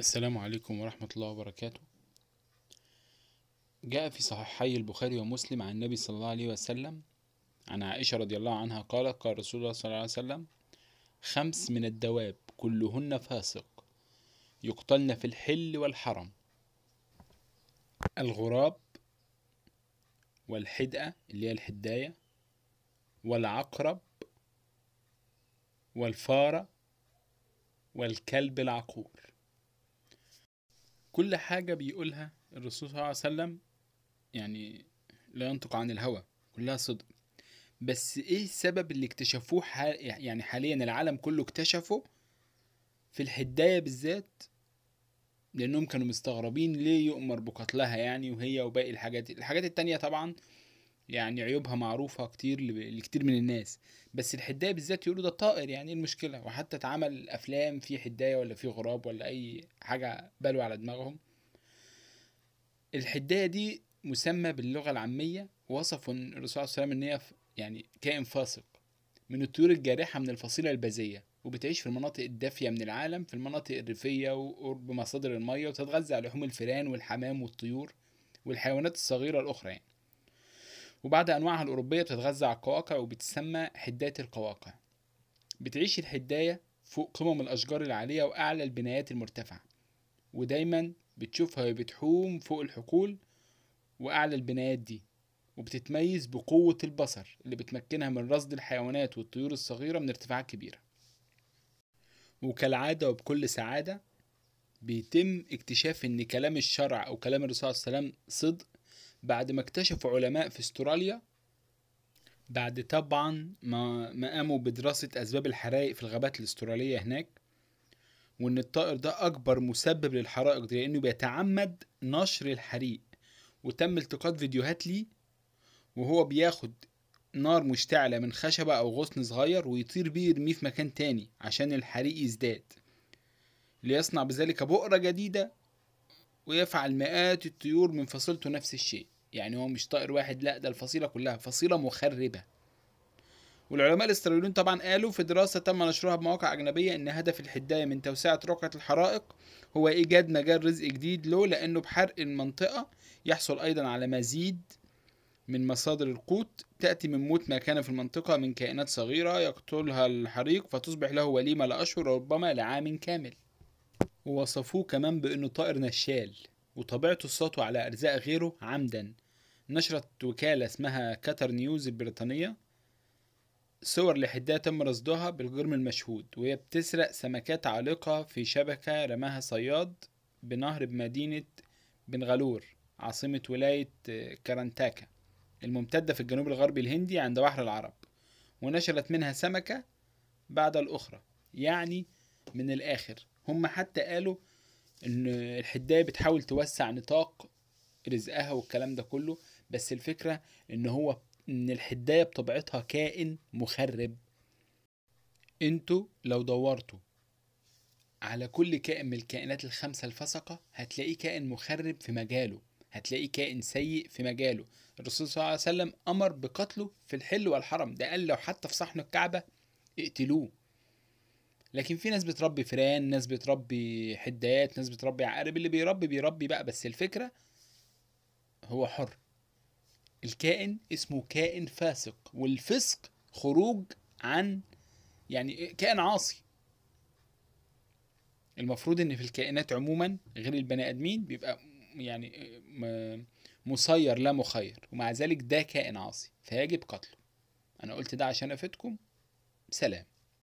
السلام عليكم ورحمة الله وبركاته جاء في صحيحي البخاري ومسلم عن النبي صلى الله عليه وسلم عن عائشة رضي الله عنها قالت قال رسول الله صلى الله عليه وسلم خمس من الدواب كلهن فاسق يقتلن في الحل والحرم الغراب والحدقة اللي هي الحداية والعقرب والفارة والكلب العقور كل حاجة بيقولها الرسول صلى الله عليه وسلم يعني لا ينطق عن الهوى كلها صدق بس ايه السبب اللي اكتشفوه حال يعني حاليا العالم كله اكتشفه في الحداية بالذات لانهم كانوا مستغربين ليه يؤمر بقتلها يعني وهي وباقي الحاجات الحاجات التانية طبعا يعني عيوبها معروفة كتير لكتير من الناس بس الحداية بالذات يقولوا ده طائر يعني ايه المشكلة وحتى اتعمل أفلام في حداية ولا في غراب ولا أي حاجة بلوى على دماغهم الحداية دي مسمى باللغة العامية وصف الرسول صلى الله عليه وسلم إن هي يعني كائن فاسق من الطيور الجارحة من الفصيلة البازية وبتعيش في المناطق الدافية من العالم في المناطق الريفية وقرب مصادر المية وتتغذى على لحوم الفئران والحمام والطيور والحيوانات الصغيرة الأخرى يعني وبعض أنواعها الأوروبية بتتغذى على القواقع وبتسمى حدات القواقع بتعيش الحداية فوق قمم الأشجار العالية وأعلى البنايات المرتفعة ودايما بتشوفها وهي بتحوم فوق الحقول وأعلى البنايات دي وبتتميز بقوة البصر اللي بتمكنها من رصد الحيوانات والطيور الصغيرة من ارتفاعات كبيرة وكالعادة وبكل سعادة بيتم اكتشاف ان كلام الشرع او كلام الرسول صلى الله عليه وسلم صدق بعد ما اكتشفوا علماء في استراليا بعد طبعا ما, ما قاموا بدراسة أسباب الحرائق في الغابات الاسترالية هناك وإن الطائر ده أكبر مسبب للحرائق دي لأنه بيتعمد نشر الحريق وتم التقاط فيديوهات ليه وهو بياخد نار مشتعلة من خشبة أو غصن صغير ويطير بيه يرميه في مكان تاني عشان الحريق يزداد ليصنع بذلك بؤرة جديدة ويفعل مئات الطيور من فصيلته نفس الشيء يعني هو مش طائر واحد لا ده الفصيلة كلها فصيلة مخربة والعلماء الاستراليون طبعا قالوا في دراسة تم نشرها بمواقع أجنبية إن هدف الحداية من توسعة رقعة الحرائق هو إيجاد مجال رزق جديد له لأنه بحرق المنطقة يحصل أيضا على مزيد من مصادر القوت تأتي من موت ما كان في المنطقة من كائنات صغيرة يقتلها الحريق فتصبح له وليمة لأشهر ربما لعام كامل ووصفوه كمان بأنه طائر نشال وطبيعته السطو على أرزاق غيره عمدا نشرت وكالة اسمها كاتر نيوز البريطانية صور لحدها تم رصدها بالجرم المشهود وهي بتسرق سمكات عالقة في شبكة رماها صياد بنهر بمدينة بنغالور عاصمة ولاية آه، كارانتاكا الممتدة في الجنوب الغربي الهندي عند بحر العرب ونشرت منها سمكة بعد الأخرى يعني من الآخر هم حتى قالوا ان الحدايه بتحاول توسع نطاق رزقها والكلام ده كله بس الفكره ان هو ان الحدايه بطبيعتها كائن مخرب انتوا لو دورتوا على كل كائن من الكائنات الخمسه الفسقه هتلاقيه كائن مخرب في مجاله هتلاقيه كائن سيء في مجاله الرسول صلى الله عليه وسلم امر بقتله في الحل والحرم ده قال لو حتى في صحن الكعبه اقتلوه لكن في ناس بتربي فران ناس بتربي حدات ناس بتربي عقارب اللي بيربي بيربي بقى بس الفكره هو حر الكائن اسمه كائن فاسق والفسق خروج عن يعني كائن عاصي المفروض ان في الكائنات عموما غير البني ادمين بيبقى يعني مسير لا مخير ومع ذلك ده كائن عاصي فيجب قتله انا قلت ده عشان افيدكم سلام